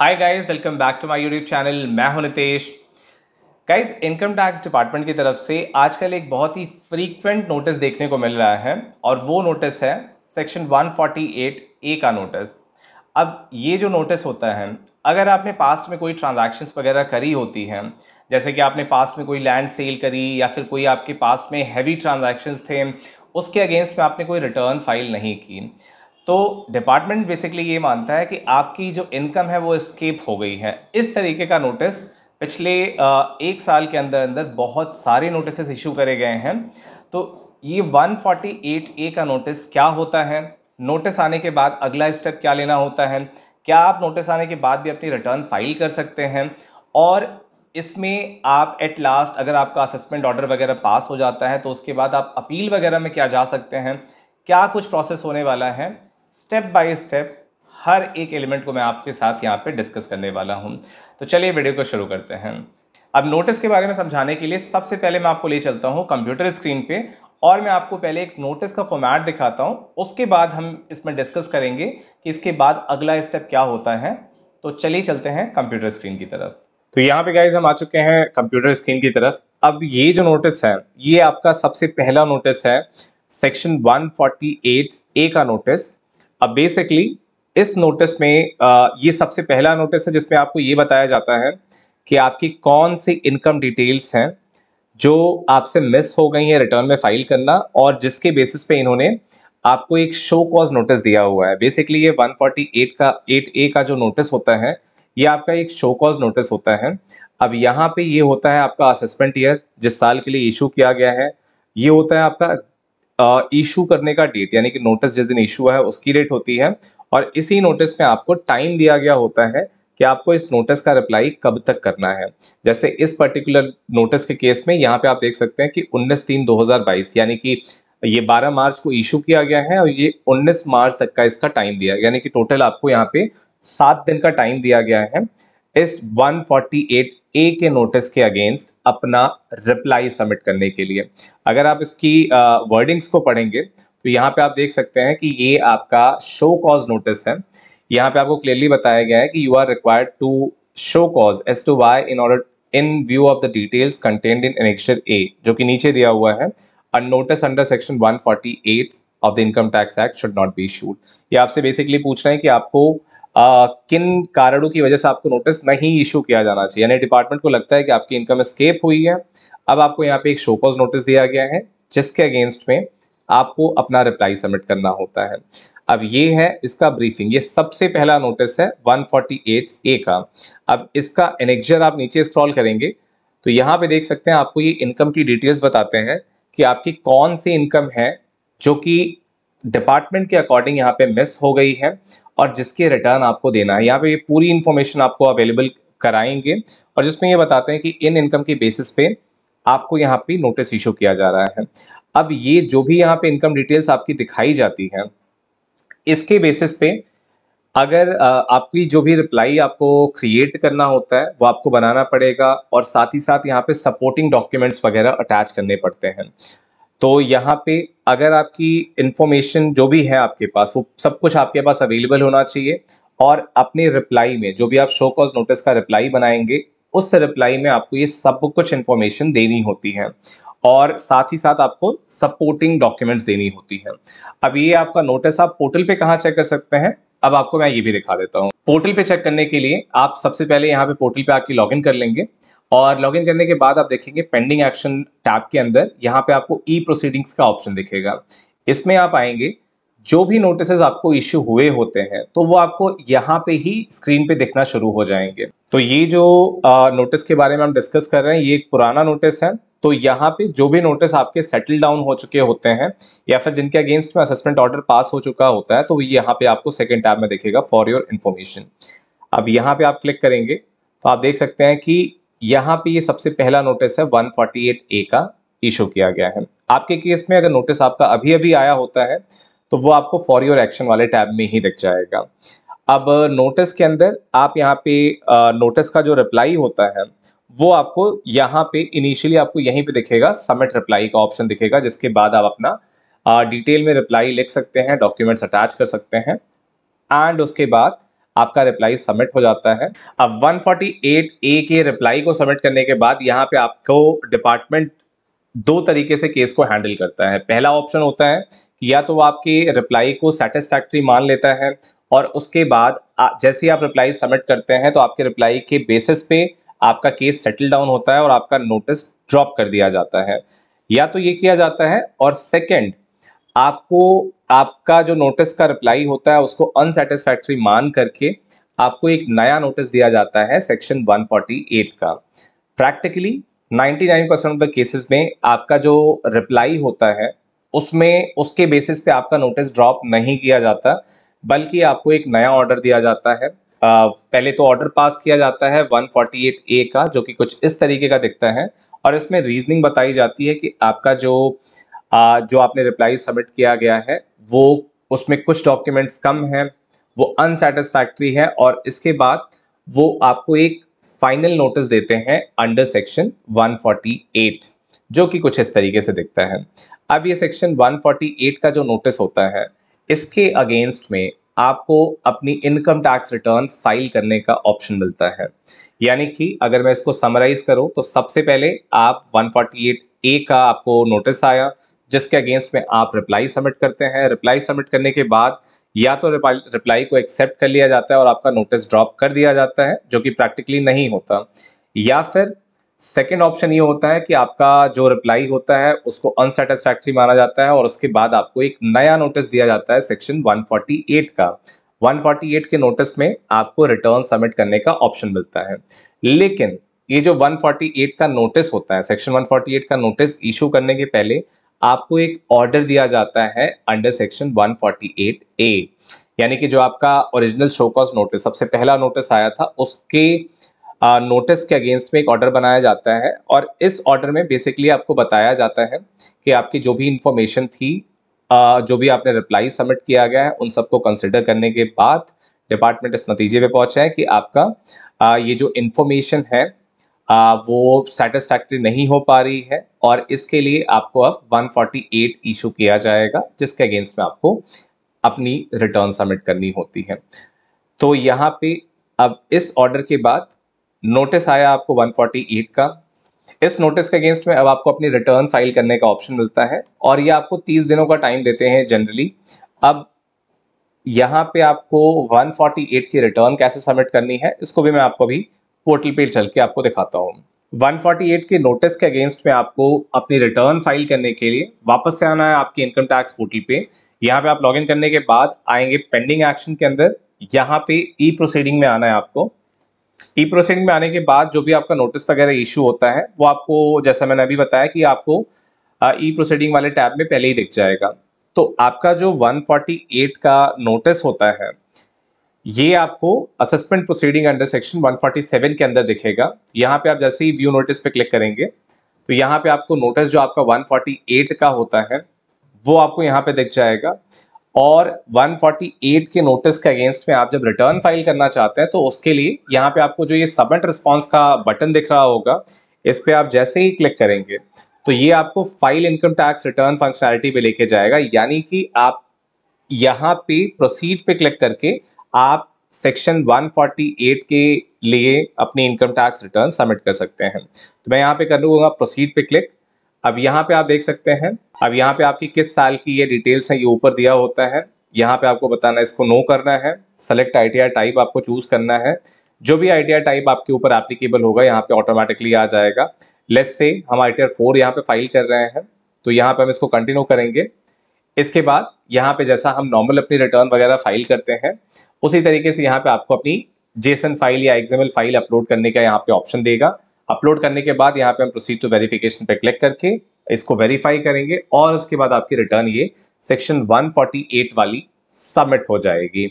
hi guys welcome back to my YouTube channel मैं हूं Nitesh guys income tax department की तरफ से आजकल एक बहुत ही फ्रीक्वेंट नोटिस देखने को मिल रहा है और वो नोटिस है सेक्शन 148 ए का नोटिस अब ये जो नोटिस होता है अगर आपने पास्ट में कोई ट्रांजैक्शंस वगैरह करी होती हैं जैसे कि आपने पास्ट में कोई लैंड सेल करी या फिर कोई आपके पास्ट में हैवी ट्रांजेक्शन्स थे उसके अगेंस्ट में आपने कोई रिटर्न फाइल नहीं की तो डिपार्टमेंट बेसिकली ये मानता है कि आपकी जो इनकम है वो स्केप हो गई है इस तरीके का नोटिस पिछले एक साल के अंदर अंदर बहुत सारे नोटिस इशू करे गए हैं तो ये 148 ए का नोटिस क्या होता है नोटिस आने के बाद अगला स्टेप क्या लेना होता है क्या आप नोटिस आने के बाद भी अपनी रिटर्न फाइल कर सकते हैं और इसमें आप एट लास्ट अगर आपका असेसमेंट ऑर्डर वगैरह पास हो जाता है तो उसके बाद आप अपील वगैरह में क्या जा सकते हैं क्या कुछ प्रोसेस होने वाला है स्टेप बाय स्टेप हर एक एलिमेंट को मैं आपके साथ यहाँ पे डिस्कस करने वाला हूँ तो चलिए वीडियो को शुरू करते हैं अब नोटिस के बारे में समझाने के लिए सबसे पहले मैं आपको ले चलता हूँ कंप्यूटर स्क्रीन पे और मैं आपको पहले एक नोटिस का फॉर्मेट दिखाता हूँ उसके बाद हम इसमें डिस्कस करेंगे कि इसके बाद अगला स्टेप क्या होता है तो चलिए चलते हैं कंप्यूटर स्क्रीन की तरफ तो यहाँ पे गाइज हम आ चुके हैं कंप्यूटर स्क्रीन की तरफ अब ये जो नोटिस है ये आपका सबसे पहला नोटिस है सेक्शन 148 ए का नोटिस अब बेसिकली इस नोटिस में आ, ये सबसे पहला नोटिस है जिसमें आपको ये बताया जाता है कि आपकी कौन सी इनकम डिटेल्स हैं जो आपसे मिस हो गई है रिटर्न में फाइल करना और जिसके बेसिस पे इन्होंने आपको एक शो कॉज नोटिस दिया हुआ है बेसिकली ये 148 का 8 ए का जो नोटिस होता है ये आपका एक शो कॉज नोटिस होता है अब यहाँ पे ये होता है आपका असेसमेंट ईयर जिस साल के लिए इशू किया गया है ये होता है आपका इशू करने का डेट यानी कि नोटिस जिस दिन इशू है उसकी डेट होती है और इसी नोटिस में आपको टाइम दिया गया होता है कि आपको इस नोटिस का रिप्लाई कब तक करना है जैसे इस पर्टिकुलर नोटिस के केस में यहाँ पे आप देख सकते हैं कि 19 तीन 2022 यानी कि ये 12 मार्च को इशू किया गया है और ये 19 मार्च तक का इसका टाइम दिया यानी कि टोटल आपको यहाँ पे सात दिन का टाइम दिया गया है इस 148 ए के नोटिस के अगेंस्ट अपना रिप्लाई सबमिट करने के लिए अगर आप इसकी वर्डिंग्स को पढ़ेंगे तो यहाँ पे आप देख सकते हैं कि ये आपका शो कॉज नोटिस है यहाँ पे आपको क्लियरली बताया गया है कि you are required to show cause as to why in order in view of the details content in annexure A जो कि नीचे दिया हुआ है notice under section 148 of the income tax act should not be issued ये आपसे basically पूछ रहे हैं कि आपको आ, किन कारणों की वजह से आपको नोटिस नहीं इशू किया जाना चाहिए यानी डिपार्टमेंट को लगता है कि आपकी इनकम स्केप हुई है अब आपको यहाँ पे एक शोकॉज नोटिस दिया गया है जिसके अगेंस्ट में आपको अपना रिप्लाई सबमिट करना होता है अब ये है इसका ब्रीफिंग ये सबसे पहला नोटिस है 148 ए का अब इसका एनेक्जर आप नीचे स्क्रॉल करेंगे तो यहाँ पे देख सकते हैं आपको ये इनकम की डिटेल्स बताते हैं कि आपकी कौन सी इनकम है जो कि डिपार्टमेंट के अकॉर्डिंग यहाँ पे मिस हो गई है और जिसके रिटर्न आपको देना है यहाँ पे ये पूरी इन्फॉर्मेशन आपको अवेलेबल कराएंगे और जिसमें ये बताते हैं कि इन इनकम के बेसिस पे आपको यहाँ पे नोटिस इशू किया जा रहा है अब ये जो भी यहाँ पे इनकम डिटेल्स आपकी दिखाई जाती है इसके बेसिस पे अगर आपकी जो भी रिप्लाई आपको क्रिएट करना होता है वो आपको बनाना पड़ेगा और साथ ही साथ यहाँ पे सपोर्टिंग डॉक्यूमेंट्स वगैरह अटैच करने पड़ते हैं तो यहाँ पे अगर आपकी इन्फॉर्मेशन जो भी है आपके पास वो सब कुछ आपके पास अवेलेबल होना चाहिए और अपने रिप्लाई में जो भी आप शो कॉज नोटिस का रिप्लाई बनाएंगे उस रिप्लाई में आपको ये सब कुछ इन्फॉर्मेशन देनी होती है और साथ ही साथ आपको सपोर्टिंग डॉक्यूमेंट्स देनी होती है अब ये आपका नोटिस आप पोर्टल पे कहाँ चेक कर सकते हैं अब आपको मैं ये भी दिखा देता हूँ पोर्टल पे चेक करने के लिए आप सबसे पहले यहाँ पे पोर्टल पे आके लॉगिन कर लेंगे और लॉगिन करने के बाद आप देखेंगे पेंडिंग एक्शन टैब के अंदर यहाँ पे आपको ई e प्रोसीडिंग्स का ऑप्शन दिखेगा इसमें आप आएंगे जो भी नोटिस आपको इश्यू हुए होते हैं तो वो आपको यहाँ पे ही स्क्रीन पे दिखना शुरू हो जाएंगे तो ये जो नोटिस के बारे में हम डिस्कस कर रहे हैं ये एक पुराना नोटिस है तो यहाँ पे जो भी नोटिस आपके सेटल डाउन हो चुके होते हैं या फिर जिनके अगेंस्ट में असेसमेंट ऑर्डर पास हो चुका होता है तो यहाँ पे आपको सेकेंड टैब में दिखेगा फॉर योर इन्फॉर्मेशन अब यहाँ पे आप क्लिक करेंगे तो आप देख सकते हैं कि यहाँ पे ये सबसे पहला नोटिस है 148 ए का इशू किया गया है आपके केस में अगर नोटिस आपका अभी अभी आया होता है तो वो आपको फॉर योर एक्शन वाले टैब में ही दिख जाएगा अब नोटिस के अंदर आप यहाँ पे नोटिस का जो रिप्लाई होता है वो आपको यहाँ पे इनिशियली आपको यहीं पे दिखेगा सबमिट रिप्लाई का ऑप्शन दिखेगा जिसके बाद आप अपना डिटेल में रिप्लाई लिख सकते हैं डॉक्यूमेंट्स अटैच कर सकते हैं एंड उसके बाद आपका रिप्लाई सबमिट हो जाता है अब 148 ए के रिप्लाई को सबमिट करने के बाद यहाँ पे आपको डिपार्टमेंट दो तरीके से केस को हैंडल करता है पहला ऑप्शन होता है या तो आपकी रिप्लाई को सेटिस्फैक्ट्री मान लेता है और उसके बाद जैसे आप रिप्लाई सबमिट करते हैं तो आपके रिप्लाई के बेसिस पे आपका केस सेटल डाउन होता है और आपका नोटिस ड्रॉप कर दिया जाता है या तो ये किया जाता है और सेकेंड आपको आपका जो नोटिस का रिप्लाई होता है उसको अनसेटिस्फैक्ट्री मान करके आपको एक नया नोटिस दिया जाता है सेक्शन 148 का practically 99 percent of the cases में आपका जो रिप्लाई होता है उसमें उसके बेसिस पे आपका नोटिस ड्रॉप नहीं किया जाता बल्कि आपको एक नया ऑर्डर दिया जाता है आ, पहले तो ऑर्डर पास किया जाता है 148 ए का जो कि कुछ इस तरीके का दिखता है और इसमें रीजनिंग बताई जाती है कि आपका जो आ, जो आपने रिप्लाई सबमिट किया गया है वो उसमें कुछ डॉक्यूमेंट्स कम हैं वो अनसेटिस्फैक्ट्री है और इसके बाद वो आपको एक फाइनल नोटिस देते हैं अंडर सेक्शन 148 जो कि कुछ इस तरीके से दिखता है अब ये सेक्शन 148 का जो नोटिस होता है इसके अगेंस्ट में आपको अपनी इनकम टैक्स रिटर्न फाइल करने का ऑप्शन मिलता है यानी कि अगर मैं इसको समराइज करूं तो सबसे पहले आप 148 ए का आपको नोटिस आया जिसके अगेंस्ट में आप रिप्लाई सबमिट करते हैं रिप्लाई सबमिट करने के बाद या तो रिप्लाई को एक्सेप्ट कर लिया जाता है और आपका नोटिस ड्रॉप कर दिया जाता है जो कि प्रैक्टिकली नहीं होता या फिर सेकेंड ऑप्शन ये होता है कि आपका जो रिप्लाई होता है उसको अनसेटिस्फैक्ट्री माना जाता है और उसके बाद आपको एक नया नोटिस दिया जाता है सेक्शन 148 का 148 के नोटिस में आपको रिटर्न सबमिट करने का ऑप्शन मिलता है लेकिन ये जो 148 का नोटिस होता है सेक्शन 148 का नोटिस इशू करने के पहले आपको एक ऑर्डर दिया जाता है अंडर सेक्शन 148 ए यानी कि जो आपका ओरिजिनल शो कॉज नोटिस सबसे पहला नोटिस आया था उसके नोटिस के अगेंस्ट में एक ऑर्डर बनाया जाता है और इस ऑर्डर में बेसिकली आपको बताया जाता है कि आपकी जो भी इंफॉर्मेशन थी जो भी आपने रिप्लाई सबमिट किया गया है उन सबको कंसिडर करने के बाद डिपार्टमेंट इस नतीजे पे पहुंचा है कि आपका ये जो इन्फॉर्मेशन है आ, वो सेटिस्फैक्ट्री नहीं हो पा रही है और इसके लिए आपको अब 148 इशू किया जाएगा जिसके अगेंस्ट में आपको अपनी रिटर्न सबमिट करनी होती है तो यहाँ पे अब इस ऑर्डर के बाद नोटिस आया आपको 148 का इस नोटिस के अगेंस्ट में अब आपको अपनी रिटर्न फाइल करने का ऑप्शन मिलता है और ये आपको 30 दिनों का टाइम देते हैं जनरली अब यहाँ पे आपको 148 की रिटर्न कैसे सबमिट करनी है इसको भी मैं आपको अभी पोर्टल पे चल के आपको दिखाता हूँ 148 के नोटिस के अगेंस्ट में आपको अपनी रिटर्न फाइल करने के लिए वापस से आना है आपके इनकम टैक्स पोर्टल पे यहाँ पे आप लॉगिन करने के बाद आएंगे पेंडिंग एक्शन के अंदर यहाँ पे ई प्रोसीडिंग में आना है आपको ई प्रोसीडिंग में आने के बाद जो भी आपका नोटिस वगैरह इश्यू होता है वो आपको जैसा मैंने अभी बताया कि आपको ई प्रोसीडिंग वाले टैब में पहले ही दिख जाएगा तो आपका जो 148 का नोटिस होता है ये आपको असेसमेंट प्रोसीडिंग अंडर सेक्शन 147 के अंदर दिखेगा यहाँ पे आप जैसे ही व्यू नोटिस पे क्लिक करेंगे तो यहाँ पे आपको नोटिस जो आपका 148 का होता है वो आपको यहाँ पे दिख जाएगा और 148 के नोटिस के अगेंस्ट में आप जब रिटर्न फाइल करना चाहते हैं तो उसके लिए यहाँ पे आपको जो ये सबमिट रिस्पॉन्स का बटन दिख रहा होगा इस पर आप जैसे ही क्लिक करेंगे तो ये आपको file income tax return functionality पे लेके जाएगा यानी कि आप यहाँ पे प्रोसीड पे क्लिक करके आप सेक्शन 148 के लिए अपनी इनकम टैक्स रिटर्न सबमिट कर सकते हैं तो मैं यहाँ पे कर लूँगा प्रोसीड पे क्लिक अब यहाँ पे आप देख सकते हैं अब यहाँ पे आपकी किस साल की ये डिटेल्स है ये ऊपर दिया होता है यहाँ पे आपको बताना है इसको नो करना है सेलेक्ट आई टाइप आपको चूज करना है जो भी आई टाइप आपके ऊपर एप्लीकेबल होगा यहाँ पे ऑटोमेटिकली आ जाएगा लेट्स से हम आई टी आर फोर यहाँ पे फाइल कर रहे हैं तो यहाँ पे हम इसको कंटिन्यू करेंगे इसके बाद यहाँ पे जैसा हम नॉर्मल अपनी रिटर्न वगैरह फाइल करते हैं उसी तरीके से यहाँ पे आपको अपनी जेसन फाइल या एग्जामल फाइल अपलोड करने का यहाँ पे ऑप्शन देगा अपलोड करने के बाद यहाँ पे हम प्रोसीड टू वेरिफिकेशन पे क्लिक करके इसको वेरीफाई करेंगे और उसके बाद आपकी रिटर्न ये सेक्शन 148 वाली सबमिट हो जाएगी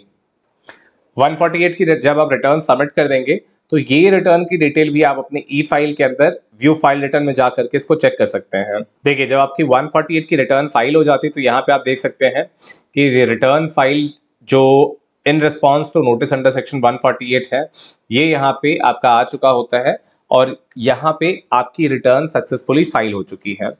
148 की जब आप रिटर्न सबमिट कर देंगे तो ये रिटर्न की डिटेल भी आप अपने ई e फाइल के अंदर व्यू फाइल रिटर्न में जा करके इसको चेक कर सकते हैं देखिए जब आपकी 148 की रिटर्न फाइल हो जाती है तो यहाँ पे आप देख सकते हैं कि रिटर्न फाइल जो in response to notice under section 148 है ये यहाँ पे आपका आ चुका होता है और यहाँ पे आपकी रिटर्न सक्सेसफुली फाइल हो चुकी है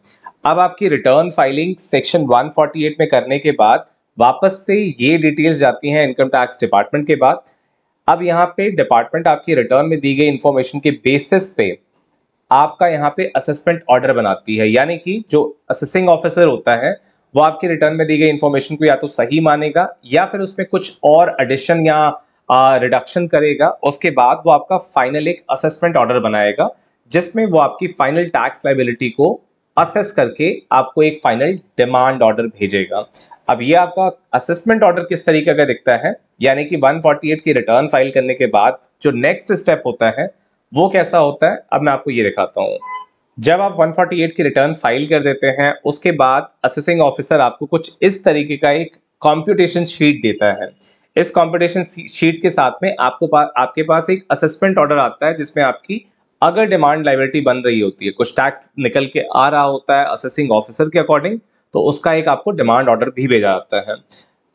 अब आपकी रिटर्न फाइलिंग सेक्शन वन में करने के बाद वापस से ये डिटेल्स जाती हैं इनकम टैक्स डिपार्टमेंट के बाद अब यहाँ पे डिपार्टमेंट आपकी रिटर्न में दी गई इन्फॉर्मेशन के बेसिस पे आपका यहाँ पे असेसमेंट ऑर्डर बनाती है यानी कि जो असेसिंग ऑफिसर होता है वो आपके रिटर्न में दी गई इन्फॉर्मेशन को या तो सही मानेगा या फिर उसमें कुछ और एडिशन या रिडक्शन करेगा उसके बाद वो आपका फाइनल एक असेसमेंट ऑर्डर बनाएगा जिसमें वो आपकी फाइनल टैक्स लाइबिलिटी को असेस करके आपको एक फाइनल डिमांड ऑर्डर भेजेगा अब ये आपका असेसमेंट ऑर्डर किस तरीके का दिखता है यानी कि 148 की रिटर्न फाइल करने के बाद जो नेक्स्ट स्टेप होता है वो कैसा होता है अब मैं आपको ये दिखाता हूँ जब आप 148 की रिटर्न फाइल कर देते हैं उसके बाद असेसिंग ऑफिसर आपको कुछ इस तरीके का एक कॉम्पिटिशन शीट देता है इस कॉम्पिटिशन शीट के साथ में आपको पा, आपके पास एक असेसमेंट ऑर्डर आता है जिसमें आपकी अगर डिमांड लाइबिलिटी बन रही होती है कुछ टैक्स निकल के आ रहा होता है असेसिंग ऑफिसर के अकॉर्डिंग तो उसका एक आपको डिमांड ऑर्डर भी भेजा जाता है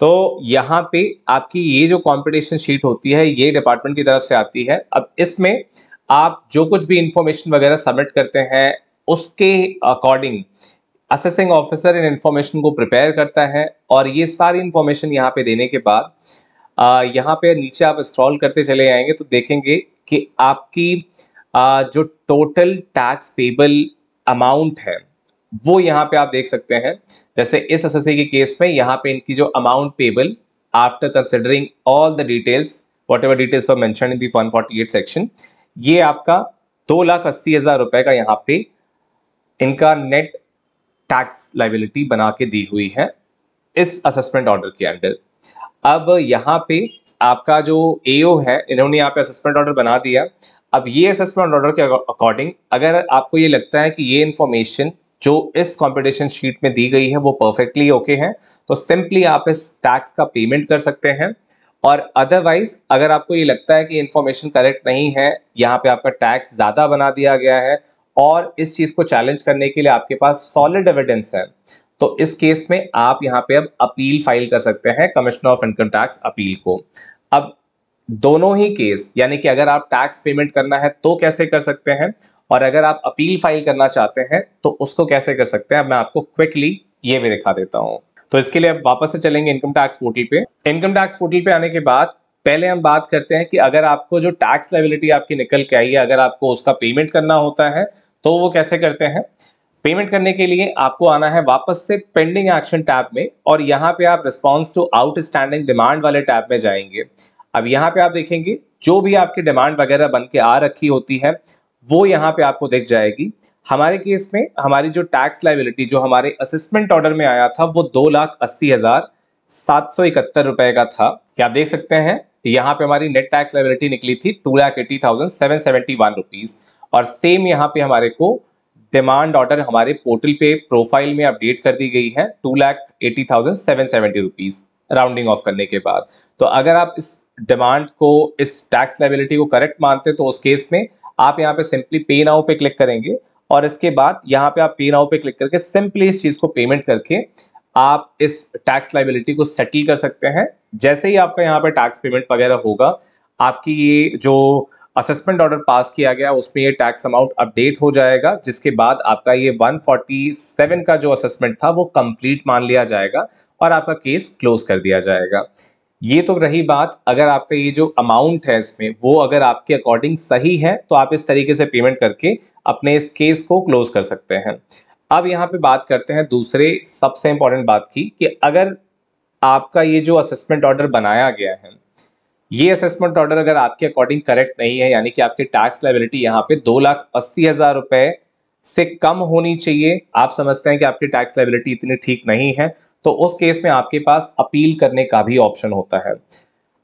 तो यहाँ पे आपकी ये जो कॉम्पिटिशन शीट होती है ये डिपार्टमेंट की तरफ से आती है अब इसमें आप जो कुछ भी इंफॉर्मेशन वगैरह सबमिट करते हैं उसके अकॉर्डिंग असेसिंग ऑफिसर इन इन्फॉर्मेशन को प्रिपेयर करता है और ये सारी इंफॉर्मेशन यहाँ पे देने के बाद यहाँ पे नीचे आप स्क्रॉल करते चले आएंगे तो देखेंगे कि आपकी आ, जो टोटल टैक्स पेबल अमाउंट है वो यहाँ पे आप देख सकते हैं जैसे इस एस के केस में यहाँ पे इनकी जो amount payable after considering all the details whatever details for mention in the section ये आपका दो लाख अस्सी हजार रुपए का यहाँ पे इनका नेट टैक्स लाइबिलिटी बना के दी हुई है इस असेसमेंट ऑर्डर के अंडर अब यहाँ पे आपका जो एओ है इन्होंने यहाँ पे असेसमेंट ऑर्डर बना दिया अब ये असेसमेंट ऑर्डर के अकॉर्डिंग अगर आपको ये लगता है कि ये इन्फॉर्मेशन जो इस कॉम्पिटिशन शीट में दी गई है वो परफेक्टली ओके okay है तो सिंपली आप इस टैक्स का पेमेंट कर सकते हैं और अदरवाइज अगर आपको ये लगता है कि इन्फॉर्मेशन करेक्ट नहीं है यहाँ पे आपका टैक्स ज़्यादा बना दिया गया है और इस चीज़ को चैलेंज करने के लिए आपके पास सॉलिड एविडेंस है तो इस केस में आप यहाँ पे अब अपील फाइल कर सकते हैं commissioner of income tax appeal को अब दोनों ही केस यानी कि अगर आप टैक्स पेमेंट करना है तो कैसे कर सकते हैं और अगर आप अपील फाइल करना चाहते हैं तो उसको कैसे कर सकते हैं अब मैं आपको क्विकली ये भी दिखा देता हूं तो इसके लिए अब वापस से चलेंगे इनकम टैक्स पोर्टल पे इनकम टैक्स पोर्टल पे आने के बाद पहले हम बात करते हैं कि अगर आपको जो टैक्स लाइबिलिटी आपकी निकल के आई है अगर आपको उसका पेमेंट करना होता है तो वो कैसे करते हैं पेमेंट करने के लिए आपको आना है वापस से पेंडिंग एक्शन टैब में और यहाँ पे आप रिस्पॉन्स टू आउटस्टैंडिंग डिमांड वाले टैब में जाएंगे अब यहाँ पे आप देखेंगे जो भी आपकी डिमांड वगैरह बन के आ रखी होती है वो यहाँ पे आपको दिख जाएगी हमारे केस में हमारी जो टैक्स लाइबिलिटी जो हमारे असिस्टमेंट ऑर्डर में आया था वो दो लाख अस्सी हजार सात सौ इकहत्तर रुपए का था क्या देख सकते हैं यहाँ पे हमारी नेट टैक्स लाइबिलिटी निकली थी two lakh eighty thousand seven seventy one rupees और सेम यहाँ पे हमारे को डिमांड ऑर्डर हमारे पोर्टल पे प्रोफाइल में अपडेट कर दी गई है two lakh eighty thousand seven seventy rupees rounding off करने के बाद तो अगर आप इस डिमांड को इस टैक्स लाइबिलिटी को करेक्ट मानते तो उस केस में आप यहाँ पे सिंपली पे नाउ पे क्लिक करेंगे और इसके बाद यहाँ पे आप पे नाउ पे क्लिक करके सिंपली इस चीज़ को पेमेंट करके आप इस टैक्स लाइबिलिटी को सेटल कर सकते हैं जैसे ही आपका यहाँ पे टैक्स पेमेंट वगैरह होगा आपकी ये जो असेसमेंट ऑर्डर पास किया गया उसमें ये टैक्स अमाउंट अपडेट हो जाएगा जिसके बाद आपका ये 147 का जो असेसमेंट था वो कंप्लीट मान लिया जाएगा और आपका केस क्लोज कर दिया जाएगा ये तो रही बात अगर आपका ये जो अमाउंट है इसमें वो अगर आपके अकॉर्डिंग सही है तो आप इस तरीके से पेमेंट करके अपने इस केस को क्लोज कर सकते हैं अब यहाँ पे बात करते हैं दूसरे सबसे इंपॉर्टेंट बात की कि अगर आपका ये जो असेसमेंट ऑर्डर बनाया गया है ये असेसमेंट ऑर्डर अगर आपके अकॉर्डिंग करेक्ट नहीं है यानी कि आपकी टैक्स लाइबिलिटी यहाँ पे दो लाख अस्सी हज़ार रुपए से कम होनी चाहिए आप समझते हैं कि आपकी टैक्स लाइबिलिटी इतनी ठीक नहीं है तो उस केस में आपके पास अपील करने का भी ऑप्शन होता है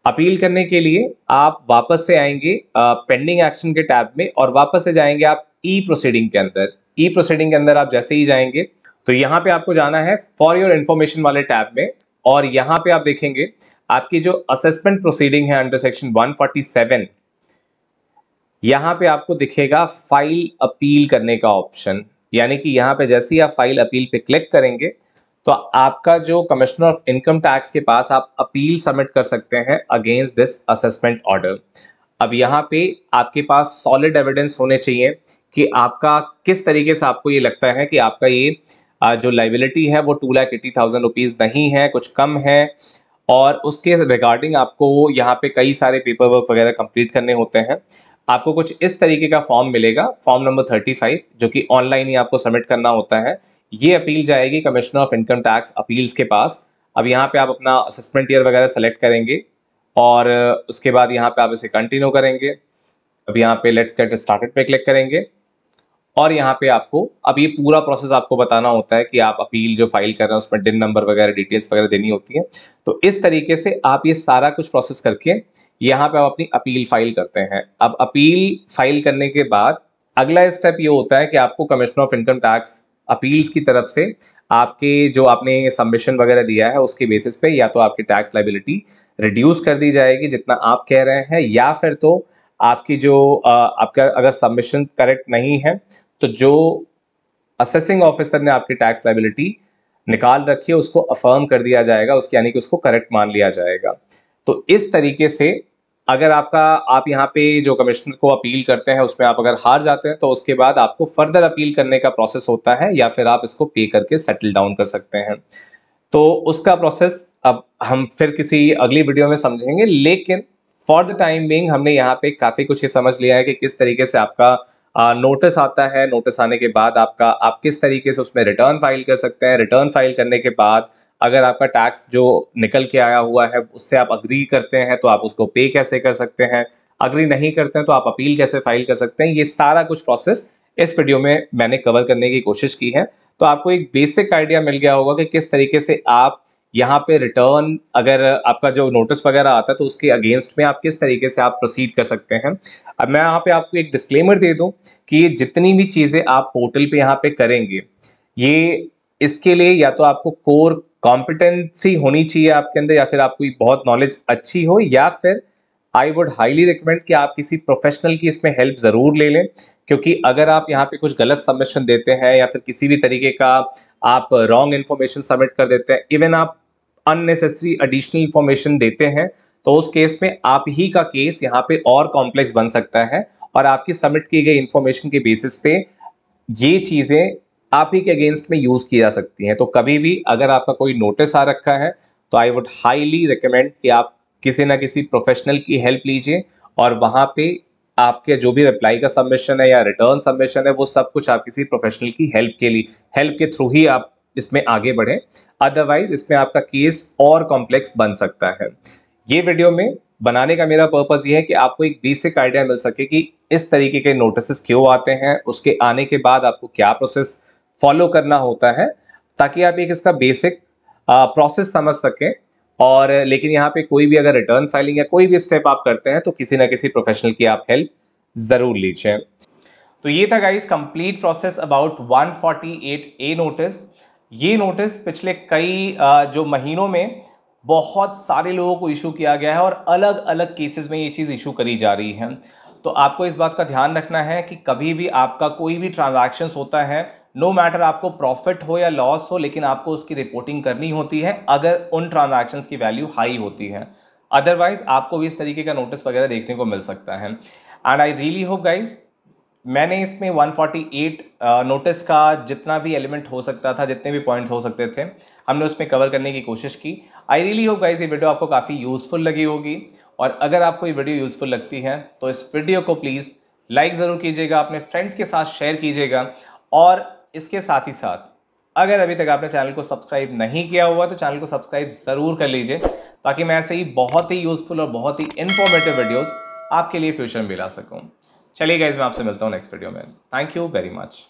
अपील करने के लिए आप वापस से आएंगे पेंडिंग एक्शन के टैब में और वापस से जाएंगे आप ई प्रोसीडिंग के अंदर ई प्रोसीडिंग के अंदर आप जैसे ही जाएंगे तो यहाँ पे आपको जाना है फॉर योर इन्फॉर्मेशन वाले टैब में और यहाँ पे आप देखेंगे आपकी जो असेसमेंट प्रोसीडिंग है अंडर सेक्शन 147 यहाँ पे आपको दिखेगा फाइल अपील करने का ऑप्शन यानी कि यहाँ पे जैसे ही आप फाइल अपील पे क्लिक करेंगे तो आपका जो कमिश्नर ऑफ इनकम टैक्स के पास आप अपील सबमिट कर सकते हैं अगेंस्ट दिस असेसमेंट ऑर्डर अब यहाँ पे आपके पास सॉलिड एविडेंस होने चाहिए कि आपका किस तरीके से आपको ये लगता है कि आपका ये जो लाइबिलिटी है वो two lakh eighty thousand rupees नहीं है कुछ कम है और उसके रिगार्डिंग आपको यहाँ पे कई सारे पेपर वर्क वगैरह कंप्लीट करने होते हैं आपको कुछ इस तरीके का फॉर्म मिलेगा फॉर्म नंबर थर्टी फाइव जो कि ऑनलाइन ही आपको सबमिट करना होता है ये अपील जाएगी commissioner of income tax appeals के पास अब यहाँ पे आप अपना असेसमेंट ईयर वगैरह सेलेक्ट करेंगे और उसके बाद यहाँ पे आप इसे कंटिन्यू करेंगे अब यहाँ पे लेट्स गेट स्टार्टेड पे क्लिक करेंगे और यहाँ पे आपको अब ये पूरा प्रोसेस आपको बताना होता है कि आप अपील जो फाइल कर रहे हैं उसमें डिन नंबर वगैरह डिटेल्स वगैरह देनी होती है तो इस तरीके से आप ये सारा कुछ प्रोसेस करके यहाँ पे आप अपनी अपील फाइल करते हैं अब अपील फाइल करने के बाद अगला स्टेप ये होता है कि आपको commissioner of income tax appeals की तरफ से आपके जो आपने सबमिशन वगैरह दिया है उसके बेसिस पे या तो आपकी टैक्स लाइबिलिटी रिड्यूस कर दी जाएगी जितना आप कह रहे हैं या फिर तो आपकी जो आपका अगर सबमिशन करेक्ट नहीं है तो जो असेसिंग ऑफिसर ने आपकी टैक्स लाइबिलिटी निकाल रखी है उसको अफर्म कर दिया जाएगा उसके यानी कि उसको करेक्ट मान लिया जाएगा तो इस तरीके से अगर आपका आप यहाँ पे जो कमिश्नर को अपील करते हैं उसमें आप अगर हार जाते हैं तो उसके बाद आपको फर्दर अपील करने का प्रोसेस होता है या फिर आप इसको पे करके सेटल डाउन कर सकते हैं तो उसका प्रोसेस अब हम फिर किसी अगली वीडियो में समझेंगे लेकिन फॉर द टाइम बिंग हमने यहाँ पे काफ़ी कुछ ये समझ लिया है कि किस तरीके से आपका नोटिस आता है नोटिस आने के बाद आपका आप किस तरीके से उसमें रिटर्न फाइल कर सकते हैं रिटर्न फाइल करने के बाद अगर आपका टैक्स जो निकल के आया हुआ है उससे आप अग्री करते हैं तो आप उसको पे कैसे कर सकते हैं अग्री नहीं करते हैं तो आप अपील कैसे फाइल कर सकते हैं ये सारा कुछ प्रोसेस इस वीडियो में मैंने कवर करने की कोशिश की है तो आपको एक बेसिक आइडिया मिल गया होगा कि किस तरीके से आप यहाँ पे रिटर्न अगर आपका जो नोटिस वगैरह आता है तो उसके अगेंस्ट में आप किस तरीके से आप प्रोसीड कर सकते हैं अब मैं यहाँ पे आपको एक डिस्क्लेमर दे दूँ कि जितनी भी चीज़ें आप पोर्टल पे यहाँ पे करेंगे ये इसके लिए या तो आपको कोर कॉम्पिटेंसी होनी चाहिए आपके अंदर या फिर आपकी बहुत नॉलेज अच्छी हो या फिर आई वुड हाईली रिकमेंड कि आप किसी प्रोफेशनल की इसमें हेल्प ज़रूर ले लें क्योंकि अगर आप यहाँ पे कुछ गलत सबमिशन देते हैं या फिर किसी भी तरीके का आप रॉन्ग इन्फॉर्मेशन सबमिट कर देते हैं इवन आप अननेसेसरी एडिशनल इन्फॉर्मेशन देते हैं तो उस केस में आप ही का केस यहाँ पे और कॉम्प्लेक्स बन सकता है और आपकी सबमिट की गई इन्फॉर्मेशन के बेसिस पे ये चीज़ें आप ही के अगेंस्ट में यूज़ की जा सकती हैं तो कभी भी अगर आपका कोई नोटिस आ रखा है तो आई वुड हाईली रिकमेंड कि आप किसी ना किसी प्रोफेशनल की हेल्प लीजिए और वहां पे आपके जो भी रिप्लाई का सबमिशन है या रिटर्न सबमिशन है वो सब कुछ आप किसी प्रोफेशनल की हेल्प के लिए हेल्प के थ्रू ही आप इसमें आगे बढ़ें अदरवाइज इसमें आपका केस और कॉम्प्लेक्स बन सकता है ये वीडियो में बनाने का मेरा पर्पज़ ये है कि आपको एक बेसिक आइडिया मिल सके कि इस तरीके के नोटिस क्यों आते हैं उसके आने के बाद आपको क्या प्रोसेस फॉलो करना होता है ताकि आप एक इसका बेसिक प्रोसेस समझ सकें और लेकिन यहाँ पे कोई भी अगर रिटर्न फाइलिंग या कोई भी स्टेप आप करते हैं तो किसी ना किसी प्रोफेशनल की आप हेल्प ज़रूर लीजिए तो ये था guys complete process about 148 A notice ये नोटिस पिछले कई जो महीनों में बहुत सारे लोगों को इशू किया गया है और अलग अलग केसेस में ये चीज़ इशू करी जा रही है तो आपको इस बात का ध्यान रखना है कि कभी भी आपका कोई भी ट्रांजैक्शंस होता है नो no मैटर आपको प्रॉफिट हो या लॉस हो लेकिन आपको उसकी रिपोर्टिंग करनी होती है अगर उन ट्रांजैक्शंस की वैल्यू हाई होती है अदरवाइज आपको भी इस तरीके का नोटिस वगैरह देखने को मिल सकता है and I really hope guys मैंने इसमें 148 नोटिस का जितना भी एलिमेंट हो सकता था जितने भी पॉइंट्स हो सकते थे हमने उसमें कवर करने की कोशिश की आई रियली होप गाइज ये वीडियो आपको काफ़ी यूज़फुल लगी होगी और अगर आपको ये वीडियो यूज़फुल लगती है तो इस वीडियो को प्लीज़ लाइक ज़रूर कीजिएगा अपने फ्रेंड्स के साथ शेयर कीजिएगा और इसके साथ ही साथ अगर अभी तक आपने चैनल को सब्सक्राइब नहीं किया हुआ तो चैनल को सब्सक्राइब ज़रूर कर लीजिए ताकि मैं ऐसे ही बहुत ही यूज़फुल और बहुत ही इन्फॉर्मेटिव वीडियोस आपके लिए फ्यूचर में भी ला सकूँ चलिए गाइज मैं आपसे मिलता हूँ नेक्स्ट वीडियो में थैंक यू वेरी मच